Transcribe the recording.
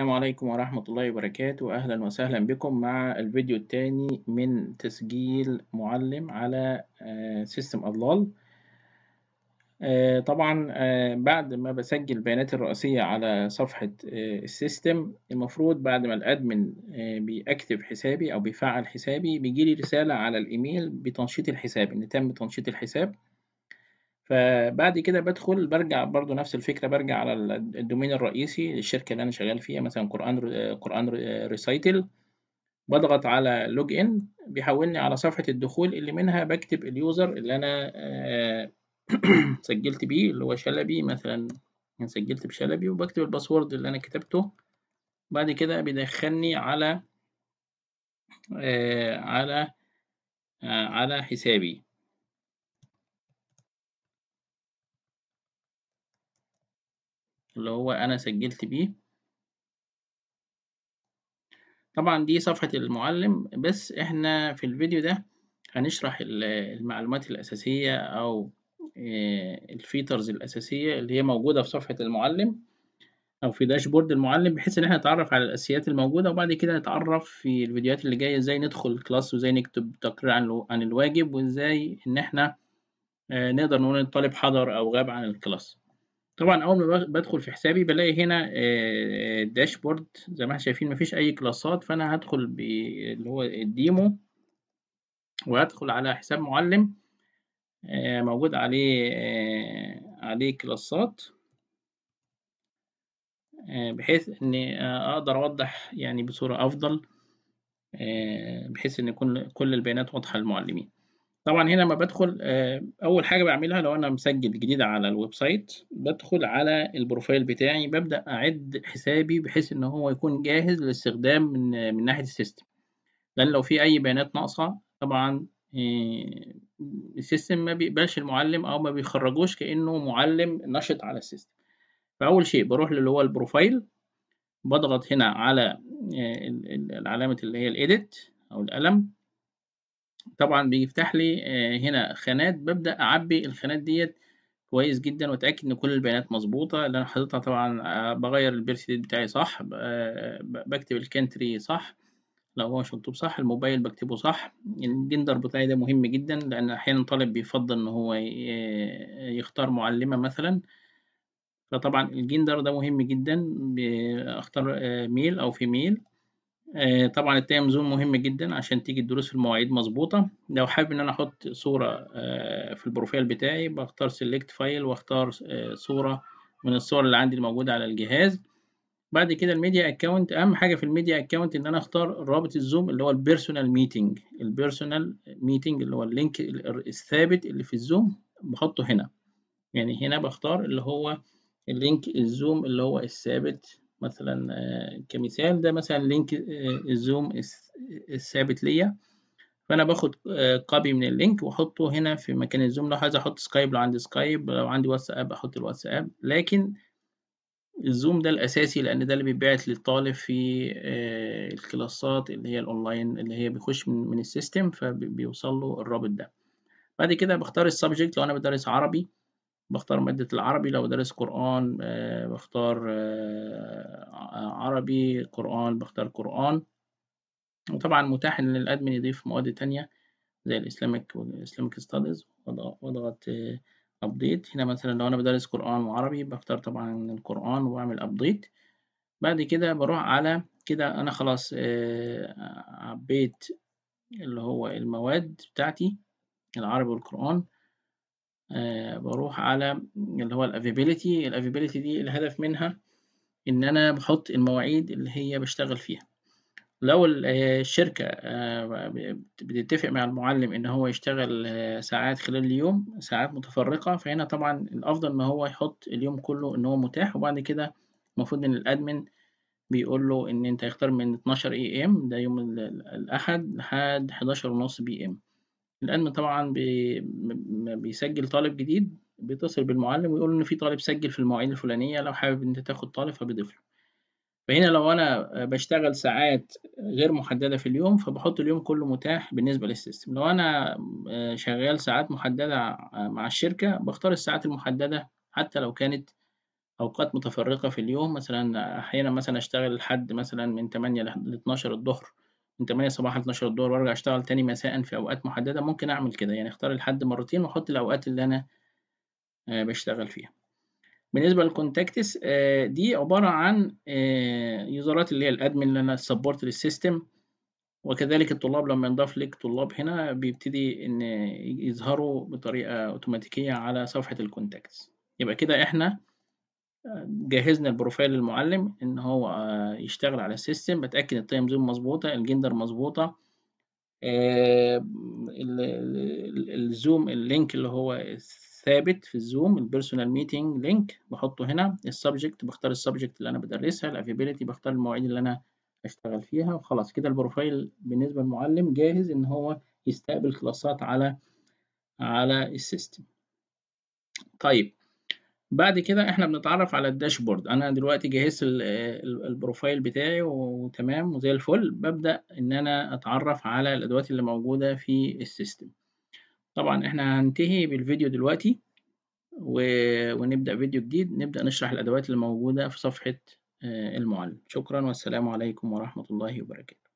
السلام عليكم ورحمة الله وبركاته أهلا وسهلا بكم مع الفيديو الثاني من تسجيل معلم على آه، سيستم أضلال آه، طبعا آه، بعد ما بسجل البيانات الرئيسية على صفحة السيستم المفروض بعد ما الأدمن بيأكتف حسابي أو بيفعل حسابي بيجيلي رسالة على الإيميل بتنشيط الحساب إن تم تنشيط الحساب فبعد كده بدخل برجع برضو نفس الفكرة برجع على الدومين الرئيسي للشركة اللي أنا شغال فيها مثلا قرآن قرآن ريسايتل بضغط على لوج إن بيحولني على صفحة الدخول اللي منها بكتب اليوزر اللي أنا آه، سجلت بيه اللي هو شلبي مثلا يعني سجلت بشلبي وبكتب الباسورد اللي أنا كتبته بعد كده بيدخلني على آه، على آه، على حسابي اللي هو أنا سجلت بيه طبعا دي صفحة المعلم بس إحنا في الفيديو ده هنشرح المعلومات الأساسية أو آه، الفيترز الأساسية اللي هي موجودة في صفحة المعلم أو في داشبورد المعلم بحيث إن إحنا نتعرف على الأساسيات الموجودة وبعد كده نتعرف في الفيديوهات اللي جاية إزاي ندخل كلاس وإزاي نكتب تقرير عن عن الواجب وإزاي إن إحنا آه، نقدر نقول إن الطالب حضر أو غاب عن الكلاس. طبعا اول ما بدخل في حسابي بلاقي هنا داشبورد آه، زي ما احنا شايفين مفيش اي كلاسات فانا هدخل اللي هو الديمو وهدخل على حساب معلم آه، موجود عليه آه، عليه كلاسات بحيث ان اقدر اوضح يعني بصورة افضل بحيث ان يكون كل البيانات واضحة للمعلمين طبعا هنا لما بدخل آه، اول حاجه بعملها لو انا مسجل جديد على الويب سايت بدخل على البروفايل بتاعي ببدا اعد حسابي بحيث ان هو يكون جاهز للاستخدام من من ناحيه السيستم لان لو في اي بيانات ناقصه طبعا آه، السيستم ما بيقبلش المعلم او ما بيخرجوش كانه معلم نشط على السيستم فاول شيء بروح للي هو البروفايل بضغط هنا على آه، العلامه اللي هي الايديت او القلم طبعا بيفتح لي آه، هنا خانات ببدأ أعبي الخانات ديت كويس جدا وأتأكد إن كل البيانات مظبوطة اللي أنا حاططها طبعا آه، بغير البيرث ديت بتاعي صح آه، بكتب الكنتري صح لو هو مش صح الموبايل بكتبه صح الجندر بتاعي ده مهم جدا لأن أحيانا طالب بيفضل إن هو يختار معلمة مثلا فطبعا الجندر ده مهم جدا بختار ميل أو فيميل آه، طبعا التايم زون مهم جدا عشان تيجي الدروس في المواعيد مظبوطه لو حابب ان انا احط صوره آه، في البروفايل بتاعي بختار سيلكت فايل واختار آه، صوره من الصور اللي عندي الموجوده على الجهاز بعد كده الميديا اكونت اهم حاجه في الميديا اكونت ان انا اختار رابط الزوم اللي هو البيرسونال ميتنج البيرسونال ميتنج اللي هو اللينك الثابت اللي في الزوم بحطه هنا يعني هنا بختار اللي هو اللينك الزوم اللي هو الثابت مثلا آه، كمثال ده مثلا لينك آه، الزوم الثابت ليا فانا باخد كوبي آه، من اللينك واحطه هنا في مكان الزوم لو عايز احط سكايب لو عندي سكايب لو عندي واتساب احط الواتساب لكن الزوم ده الاساسي لان ده اللي بيتبعت للطالب في الكلاسات اللي هي الاونلاين اللي هي بيخش من السيستم فبيوصل له الرابط ده بعد كده بختار السبجكت لو انا بدرس عربي بختار مادة العربي لو درس قرآن آه، بختار آه، عربي قرآن بختار قرآن وطبعا متاح إن الأدمن يضيف مواد تانية زي الإسلامك والإسلامك ستاديز وأضغط أبديت آه، هنا مثلا لو أنا بدرس قرآن وعربي بختار طبعا القرآن وأعمل أبديت بعد كده بروح على كده أنا خلاص عبيت اللي هو المواد بتاعتي العربي والقرآن آه، بروح على اللي هو الافيبيليتي الافيبيليتي دي الهدف منها ان انا بحط المواعيد اللي هي بشتغل فيها لو آه، الشركة آه، بتتفق مع المعلم إن هو يشتغل ساعات خلال اليوم ساعات متفرقة فهنا طبعا الأفضل إن هو يحط اليوم كله إن هو متاح وبعد كده المفروض إن الأدمن بيقول له إن أنت هيختار من 12 اي ام ده يوم الأحد لحد 11 ونص بي ام العلم طبعًا بي بيسجّل طالب جديد، بيتصل بالمُعلِّم ويقول إن في طالب سجّل في المواعيد الفُلانية، لو حابب إن أنت تاخد طالب فبيضيف له. فهنا لو أنا بشتغل ساعات غير مُحدّدة في اليوم، فباحُط اليوم فبحط اليوم كله متاح بالنسبة للسيستم. لو أنا شغّال ساعات مُحدّدة مع الشركة، بختار الساعات المُحدّدة حتى لو كانت أوقات متفرّقة في اليوم، مثلًا أحيانًا مثلًا أشتغل لحد مثلًا من 8 ل 12 الظهر من 8 صباحا ل 12 الظهر وارجع اشتغل تاني مساء في اوقات محدده ممكن اعمل كده يعني اختار الحد مرتين واحط الاوقات اللي انا آه، بشتغل فيها بالنسبه للكونتاكتس آه، دي عباره عن آه، يوزرات اللي هي الادمن اللي انا السبورت للسيستم وكذلك الطلاب لما ينضاف لك طلاب هنا بيبتدي ان يظهروا بطريقه اوتوماتيكيه على صفحه الكونتاكتس يبقى كده احنا جهزنا البروفايل للمعلم ان هو آه، يشتغل على السيستم بتاكد التايم زون مظبوطه الجندر مظبوطه آه، الزوم اللينك اللي هو ثابت في الزوم البيرسونال ميتنج لينك بحطه هنا السبجكت بختار السبجكت اللي انا بدرسها الافيبيليتي بختار المواعيد اللي انا اشتغل فيها وخلاص كده البروفايل بالنسبه للمعلم جاهز ان هو يستقبل كلاسات على على السيستم طيب بعد كده احنا بنتعرف على الداشبورد انا دلوقتي جهزت البروفايل بتاعي وتمام وزي الفل ببدا ان انا اتعرف على الادوات اللي موجوده في السيستم طبعا احنا هننتهي بالفيديو دلوقتي و... ونبدا فيديو جديد نبدا نشرح الادوات اللي موجوده في صفحه آه، المعلم شكرا والسلام عليكم ورحمه الله وبركاته